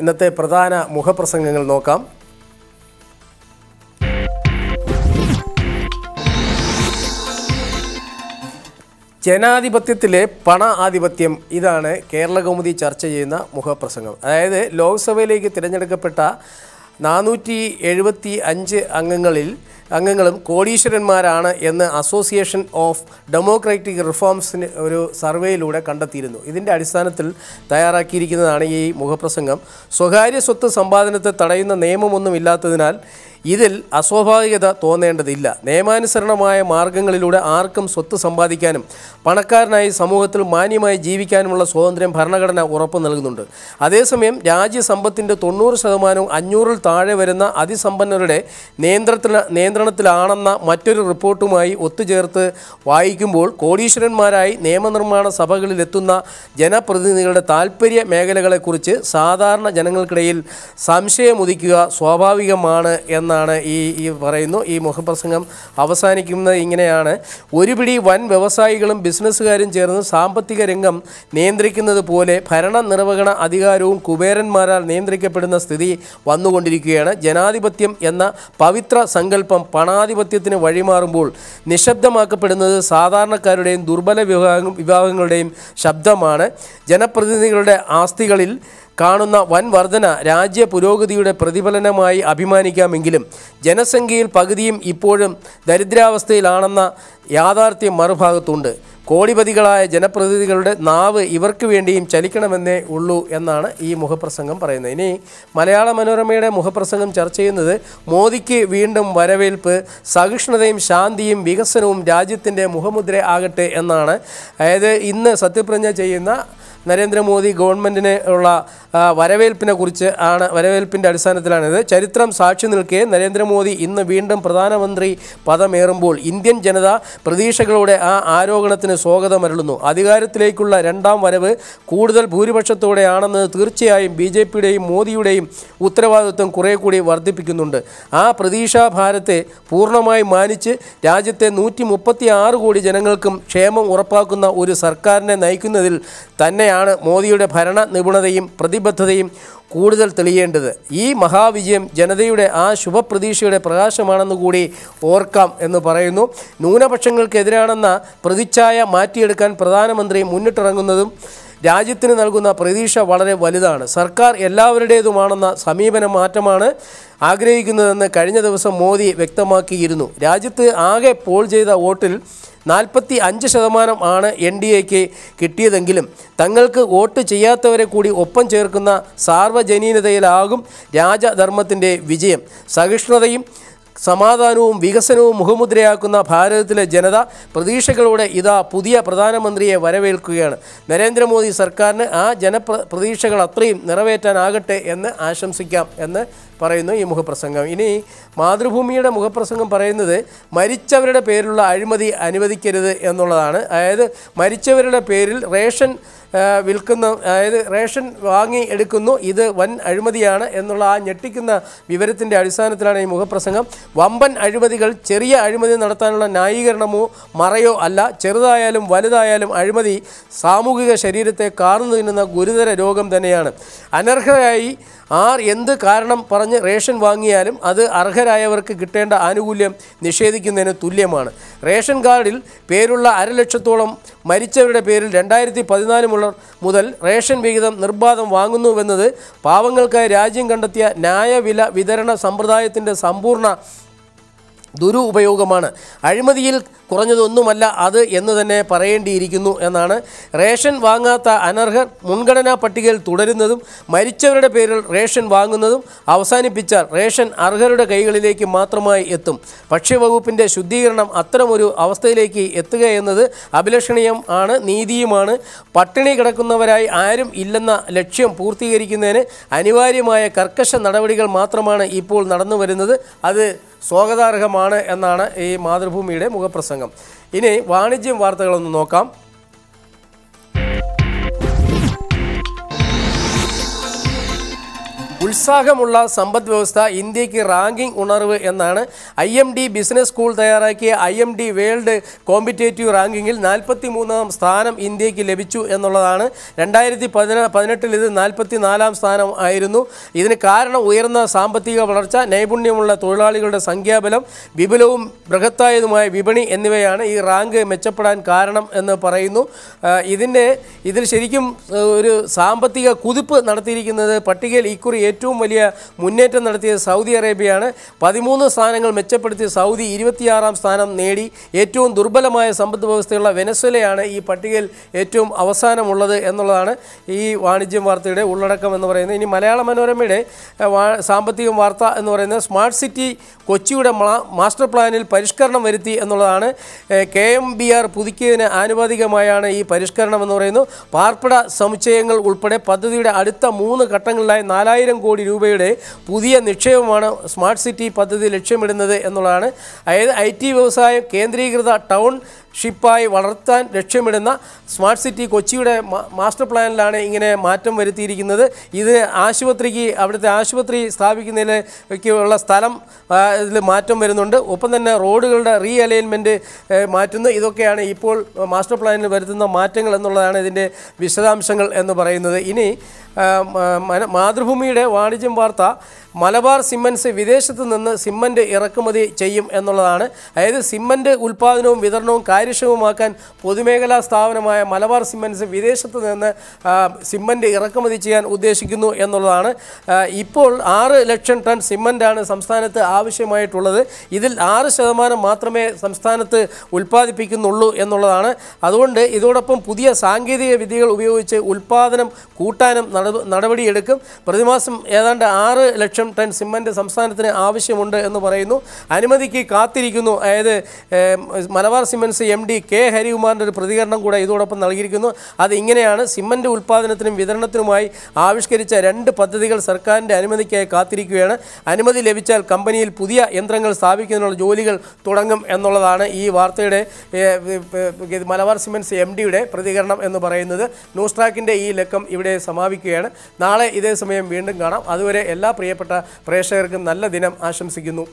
ഇന്നത്തെ പ്രധാന മുഖപ്രസംഗങ്ങൾ നോക്കാം ജനാധിപത്യത്തിലെ പണ ആധിപത്യം ഇതാണ് കേരളകൗമുദി ചർച്ച ചെയ്യുന്ന മുഖപ്രസംഗം അതായത് ലോക്സഭയിലേക്ക് തിരഞ്ഞെടുക്കപ്പെട്ട നാനൂറ്റി എഴുപത്തി അഞ്ച് അംഗങ്ങളിൽ അംഗങ്ങളും കോടീശ്വരന്മാരാണ് എന്ന് അസോസിയേഷൻ ഓഫ് ഡെമോക്രാറ്റിക് റിഫോംസിന് ഒരു സർവേയിലൂടെ കണ്ടെത്തിയിരുന്നു ഇതിൻ്റെ അടിസ്ഥാനത്തിൽ തയ്യാറാക്കിയിരിക്കുന്നതാണ് ഈ മുഖപ്രസംഗം സ്വകാര്യ സ്വത്ത് സമ്പാദനത്തെ തടയുന്ന നിയമമൊന്നും ഇല്ലാത്തതിനാൽ ഇതിൽ അസ്വാഭാവികത തോന്നേണ്ടതില്ല നിയമാനുസരണമായ മാർഗങ്ങളിലൂടെ ആർക്കും സ്വത്ത് സമ്പാദിക്കാനും പണക്കാരനായി സമൂഹത്തിൽ മാന്യമായി ജീവിക്കാനുമുള്ള സ്വാതന്ത്ര്യം ഭരണഘടന ഉറപ്പു നൽകുന്നുണ്ട് അതേസമയം രാജ്യസമ്പത്തിൻ്റെ തൊണ്ണൂറ് ശതമാനവും അഞ്ഞൂറിൽ താഴെ വരുന്ന അതിസമ്പന്നരുടെ നിയന്ത്രണ നിയന്ത്രണത്തിലാണെന്ന മറ്റൊരു റിപ്പോർട്ടുമായി ഒത്തുചേർത്ത് വായിക്കുമ്പോൾ കോടീശ്വരന്മാരായി നിയമനിർമ്മാണ സഭകളിലെത്തുന്ന ജനപ്രതിനിധികളുടെ താൽപ്പര്യ മേഖലകളെക്കുറിച്ച് സാധാരണ ജനങ്ങൾക്കിടയിൽ സംശയമുദിക്കുക സ്വാഭാവികമാണ് എന്നാണ് ഈ ഈ പറയുന്നു ഈ മുഖപ്രസംഗം അവസാനിക്കുന്നത് ഇങ്ങനെയാണ് ഒരുപിടി വൻ വ്യവസായികളും ബിസിനസ്സുകാരും ചേർന്ന് സാമ്പത്തിക രംഗം നിയന്ത്രിക്കുന്നത് പോലെ ഭരണ നിർവഹണ അധികാരവും കുബേരന്മാരാൽ നിയന്ത്രിക്കപ്പെടുന്ന സ്ഥിതി വന്നുകൊണ്ടിരിക്കുകയാണ് ജനാധിപത്യം എന്ന പവിത്ര സങ്കല്പം പണാധിപത്യത്തിന് വഴിമാറുമ്പോൾ നിശബ്ദമാക്കപ്പെടുന്നത് സാധാരണക്കാരുടെയും ദുർബല വിഭാഗങ്ങളുടെയും ശബ്ദമാണ് ജനപ്രതിനിധികളുടെ ആസ്തികളിൽ കാണുന്ന വൻ വർധന രാജ്യ പുരോഗതിയുടെ പ്രതിഫലനമായി അഭിമാനിക്കാമെങ്കിലും ജനസംഖ്യയിൽ പകുതിയും ഇപ്പോഴും ദരിദ്രാവസ്ഥയിലാണെന്ന യാഥാർത്ഥ്യം മറുഭാഗത്തുണ്ട് കോടിപതികളായ ജനപ്രതിനിധികളുടെ നാവ് ഇവർക്ക് വേണ്ടിയും ചലിക്കണമെന്നേ ഉള്ളൂ എന്നാണ് ഈ മുഖപ്രസംഗം പറയുന്നത് ഇനി മലയാള മനോരമയുടെ മുഖപ്രസംഗം ചർച്ച ചെയ്യുന്നത് മോദിക്ക് വീണ്ടും വരവേൽപ്പ് സഹിഷ്ണുതയും ശാന്തിയും വികസനവും രാജ്യത്തിൻ്റെ മുഖമുദ്ര ആകട്ടെ എന്നാണ് അതായത് ഇന്ന് സത്യപ്രതിജ്ഞ ചെയ്യുന്ന നരേന്ദ്രമോദി ഗവൺമെൻറ്റിനെ ഉള്ള വരവേൽപ്പിനെ കുറിച്ച് ആണ് വരവേൽപ്പിൻ്റെ അടിസ്ഥാനത്തിലാണിത് ചരിത്രം സാക്ഷി നിൽക്കെ നരേന്ദ്രമോദി ഇന്ന് വീണ്ടും പ്രധാനമന്ത്രി പദമേറുമ്പോൾ ഇന്ത്യൻ ജനത പ്രതീക്ഷകളുടെ ആ ആരോപണത്തിന് സ്വാഗതമരുളുന്നു അധികാരത്തിലേക്കുള്ള രണ്ടാം വരവ് കൂടുതൽ ഭൂരിപക്ഷത്തോടെയാണെന്നത് തീർച്ചയായും ബി ജെ പിയുടെയും മോദിയുടെയും ഉത്തരവാദിത്വം കുറേ കൂടി വർദ്ധിപ്പിക്കുന്നുണ്ട് ആ പ്രതീക്ഷാഭാരത്തെ പൂർണ്ണമായി മാനിച്ച് രാജ്യത്തെ നൂറ്റി കോടി ജനങ്ങൾക്കും ക്ഷേമം ഉറപ്പാക്കുന്ന ഒരു സർക്കാരിനെ നയിക്കുന്നതിൽ തന്നെയാണ് തന്നെയാണ് മോദിയുടെ ഭരണ നിപുണതയും പ്രതിബദ്ധതയും കൂടുതൽ തെളിയേണ്ടത് ഈ മഹാവിജയം ജനതയുടെ ആ ശുഭപ്രതീക്ഷയുടെ പ്രകാശമാണെന്ന് കൂടി ഓർക്കാം എന്ന് പറയുന്നു ന്യൂനപക്ഷങ്ങൾക്കെതിരാണെന്ന പ്രതിച്ഛായ മാറ്റിയെടുക്കാൻ പ്രധാനമന്ത്രി മുന്നിട്ടിറങ്ങുന്നതും രാജ്യത്തിന് നൽകുന്ന പ്രതീക്ഷ വളരെ വലുതാണ് സർക്കാർ എല്ലാവരുടേതുമാണെന്ന സമീപന മാറ്റമാണ് ആഗ്രഹിക്കുന്നതെന്ന് കഴിഞ്ഞ ദിവസം മോദി വ്യക്തമാക്കിയിരുന്നു രാജ്യത്ത് ആകെ പോൾ ചെയ്ത വോട്ടിൽ നാൽപ്പത്തി അഞ്ച് ശതമാനം ആണ് എൻ ഡി എക്ക് കിട്ടിയതെങ്കിലും തങ്ങൾക്ക് വോട്ട് ചെയ്യാത്തവരെ കൂടി ഒപ്പം ചേർക്കുന്ന സാർവജനീനതയിലാകും രാജധർമ്മത്തിൻ്റെ വിജയം സഹിഷ്ണുതയും സമാധാനവും വികസനവും മുഖമുദ്രയാക്കുന്ന ഭാരതത്തിലെ ജനത പ്രതീക്ഷകളോടെ ഇതാ പുതിയ പ്രധാനമന്ത്രിയെ വരവേൽക്കുകയാണ് നരേന്ദ്രമോദി സർക്കാരിന് ആ ജനപ്ര പ്രതീക്ഷകൾ അത്രയും നിറവേറ്റാനാകട്ടെ എന്ന് ആശംസിക്കാം എന്ന് പറയുന്നു ഈ മുഖപ്രസംഗം ഇനി മാതൃഭൂമിയുടെ മുഖപ്രസംഗം പറയുന്നത് മരിച്ചവരുടെ പേരിലുള്ള അഴിമതി അനുവദിക്കരുത് എന്നുള്ളതാണ് അതായത് മരിച്ചവരുടെ പേരിൽ റേഷൻ വിൽക്കുന്ന അതായത് റേഷൻ വാങ്ങി എടുക്കുന്നു ഇത് വൻ അഴിമതിയാണ് എന്നുള്ള ആ ഞെട്ടിക്കുന്ന വിവരത്തിൻ്റെ അടിസ്ഥാനത്തിലാണ് ഈ മുഖപ്രസംഗം വമ്പൻ അഴിമതികൾ ചെറിയ അഴിമതി നടത്താനുള്ള ന്യായീകരണമോ മറയോ അല്ല ചെറുതായാലും വലുതായാലും അഴിമതി സാമൂഹിക ശരീരത്തെ കാർന്നു തിന്നുന്ന ഗുരുതര രോഗം തന്നെയാണ് അനർഹരായി ആർ എന്ത് കാരണം പറ പറഞ്ഞ് റേഷൻ വാങ്ങിയാലും അത് അർഹരായവർക്ക് കിട്ടേണ്ട ആനുകൂല്യം നിഷേധിക്കുന്നതിന് തുല്യമാണ് റേഷൻ കാർഡിൽ പേരുള്ള അരലക്ഷത്തോളം മരിച്ചവരുടെ പേരിൽ രണ്ടായിരത്തി പതിനാല് മുതൽ റേഷൻ വിഹിതം നിർബാധം വാങ്ങുന്നുവെന്നത് പാവങ്ങൾക്കായി രാജ്യം കണ്ടെത്തിയ ന്യായവില വിതരണ സമ്പ്രദായത്തിൻ്റെ സമ്പൂർണ്ണ ദുരുപയോഗമാണ് അഴിമതിയിൽ കുറഞ്ഞതൊന്നുമല്ല അത് എന്ന് തന്നെ പറയേണ്ടിയിരിക്കുന്നു എന്നാണ് റേഷൻ വാങ്ങാത്ത അനർഹർ മുൻഗണനാ പട്ടികയിൽ തുടരുന്നതും മരിച്ചവരുടെ പേരിൽ റേഷൻ വാങ്ങുന്നതും അവസാനിപ്പിച്ചാൽ റേഷൻ അർഹരുടെ കൈകളിലേക്ക് മാത്രമായി എത്തും ഭക്ഷ്യവകുപ്പിൻ്റെ ശുദ്ധീകരണം അത്തരമൊരു അവസ്ഥയിലേക്ക് എത്തുക എന്നത് അഭിലഷണീയം ആണ് നീതിയുമാണ് പട്ടിണി കിടക്കുന്നവരായി ആരും ഇല്ലെന്ന ലക്ഷ്യം പൂർത്തീകരിക്കുന്നതിന് അനിവാര്യമായ കർക്കശ നടപടികൾ മാത്രമാണ് ഇപ്പോൾ നടന്നു വരുന്നത് അത് സ്വാഗതാർഹമാണ് എന്നാണ് ഈ മാതൃഭൂമിയുടെ മുഖപ്രസംഗം ഇനി വാണിജ്യം വാർത്തകളൊന്ന് നോക്കാം ഉത്സാഹമുള്ള സമ്പദ് വ്യവസ്ഥ ഇന്ത്യക്ക് റാങ്കിംഗ് ഉണർവ് എന്നാണ് I M D business school തയ്യാറാക്കിയ I M D world competitive റാങ്കിങ്ങിൽ നാൽപ്പത്തി മൂന്നാം സ്ഥാനം ഇന്ത്യക്ക് ലഭിച്ചു എന്നുള്ളതാണ് രണ്ടായിരത്തി പതിന പതിനെട്ടിൽ ഇത് നാൽപ്പത്തി നാലാം സ്ഥാനം ആയിരുന്നു ഇതിന് കാരണം ഉയർന്ന സാമ്പത്തിക വളർച്ച നൈപുണ്യമുള്ള തൊഴിലാളികളുടെ സംഖ്യാബലം വിപുലവും ബൃഹത്തായതുമായ വിപണി എന്നിവയാണ് ഈ റാങ്ക് മെച്ചപ്പെടാൻ കാരണം എന്ന് പറയുന്നു ഇതിൻ്റെ ഇതിൽ ശരിക്കും ഒരു സാമ്പത്തിക കുതിപ്പ് നടത്തിയിരിക്കുന്നത് പട്ടികയിൽ ഇക്കുറി ഏറ്റവും ഏറ്റവും വലിയ മുന്നേറ്റം നടത്തിയത് സൗദി അറേബ്യയാണ് പതിമൂന്ന് സ്ഥാനങ്ങൾ മെച്ചപ്പെടുത്തിയ സൗദി ഇരുപത്തിയാറാം സ്ഥാനം നേടി ഏറ്റവും ദുർബലമായ സമ്പദ് വ്യവസ്ഥയുള്ള വെനസ്വലയാണ് ഈ പട്ടികയിൽ ഏറ്റവും അവസാനമുള്ളത് എന്നുള്ളതാണ് ഈ വാണിജ്യം വാർത്തയുടെ ഉള്ളടക്കം എന്ന് പറയുന്നത് ഇനി മലയാള മനോരമയുടെ സാമ്പത്തിക വാർത്ത എന്ന് പറയുന്നത് സ്മാർട്ട് സിറ്റി കൊച്ചിയുടെ മാസ്റ്റർ പ്ലാനിൽ പരിഷ്കരണം വരുത്തി എന്നുള്ളതാണ് കെ എം ബി ആർ പുതുക്കിയതിന് ആനുപാതികമായാണ് ഈ പരിഷ്കരണം എന്ന് പറയുന്നു പാർപ്പിട സമുച്ചയങ്ങൾ ഉൾപ്പെടെ പദ്ധതിയുടെ അടുത്ത മൂന്ന് ഘട്ടങ്ങളിലായി നാലായിരം കോടി രൂപയുടെ പുതിയ നിക്ഷേപമാണ് സ്മാർട്ട് സിറ്റി പദ്ധതി ലക്ഷ്യമിടുന്നത് എന്നുള്ളതാണ് അതായത് ഐ ടി വ്യവസായം കേന്ദ്രീകൃത ടൗൺ ഷിപ്പായി വളർത്താൻ ലക്ഷ്യമിടുന്ന സ്മാർട്ട് സിറ്റി കൊച്ചിയുടെ മാസ്റ്റർ പ്ലാനിലാണ് ഇങ്ങനെ മാറ്റം വരുത്തിയിരിക്കുന്നത് ഇത് ആശുപത്രിക്ക് അവിടുത്തെ ആശുപത്രി സ്ഥാപിക്കുന്നതിലേക്കുള്ള സ്ഥലം ഇതിൽ മാറ്റം വരുന്നുണ്ട് ഒപ്പം തന്നെ റോഡുകളുടെ റീ അലൈൻമെൻറ്റ് മാറ്റുന്നു ഇതൊക്കെയാണ് ഇപ്പോൾ മാസ്റ്റർ പ്ലാനിൽ വരുത്തുന്ന മാറ്റങ്ങൾ എന്നുള്ളതാണ് ഇതിൻ്റെ വിശദാംശങ്ങൾ എന്ന് പറയുന്നത് ഇനി മാതൃഭൂമിയുടെ വാണിജ്യം വാർത്ത മലബാർ സിമ്മൻസ് വിദേശത്ത് നിന്ന് സിമ്മൻ്റ് ഇറക്കുമതി ചെയ്യും എന്നുള്ളതാണ് അതായത് സിമ്മൻ്റ് ഉൽപ്പാദനവും വിതരണവും കാര്യ കാര്യക്ഷമമാക്കാൻ പൊതുമേഖലാ സ്ഥാപനമായ മലബാർ സിമെൻസ് വിദേശത്ത് നിന്ന് സിമ്മൻ്റ് ഇറക്കുമതി ചെയ്യാൻ ഉദ്ദേശിക്കുന്നു എന്നുള്ളതാണ് ഇപ്പോൾ ആറ് ലക്ഷം ടൺ സിമ്മൻ്റാണ് സംസ്ഥാനത്ത് ആവശ്യമായിട്ടുള്ളത് ഇതിൽ ആറ് ശതമാനം മാത്രമേ സംസ്ഥാനത്ത് ഉൽപ്പാദിപ്പിക്കുന്നുള്ളൂ എന്നുള്ളതാണ് അതുകൊണ്ട് ഇതോടൊപ്പം പുതിയ സാങ്കേതിക വിദ്യകൾ ഉപയോഗിച്ച് ഉൽപ്പാദനം കൂട്ടാനും നടപടിയെടുക്കും പ്രതിമാസം ഏതാണ്ട് ആറ് ലക്ഷം ടൺ സിമ്മൻ്റ് സംസ്ഥാനത്തിന് ആവശ്യമുണ്ട് എന്ന് പറയുന്നു അനുമതിക്ക് കാത്തിരിക്കുന്നു അതായത് Malabar M M D K ഹരികുമാറിൻ്റെ ഒരു പ്രതികരണം കൂടെ ഇതോടൊപ്പം നൽകിയിരിക്കുന്നു അത് ഇങ്ങനെയാണ് സിമൻറ്റ് ഉൽപ്പാദനത്തിനും വിതരണത്തിനുമായി ആവിഷ്കരിച്ച രണ്ട് പദ്ധതികൾ സർക്കാരിൻ്റെ അനുമതിക്കായി കാത്തിരിക്കുകയാണ് അനുമതി ലഭിച്ചാൽ കമ്പനിയിൽ പുതിയ യന്ത്രങ്ങൾ സ്ഥാപിക്കുന്നതിനുള്ള ജോലികൾ തുടങ്ങും എന്നുള്ളതാണ് ഈ വാർത്തയുടെ മലബാർ സിമൻസ് എം ഡിയുടെ പ്രതികരണം എന്ന് പറയുന്നത് ന്യൂസ് ട്രാക്കിൻ്റെ ഈ ലക്കം ഇവിടെ സമാപിക്കുകയാണ് നാളെ ഇതേ സമയം വീണ്ടും കാണാം അതുവരെ എല്ലാ പ്രിയപ്പെട്ട പ്രേക്ഷകർക്കും നല്ല ദിനം ആശംസിക്കുന്നു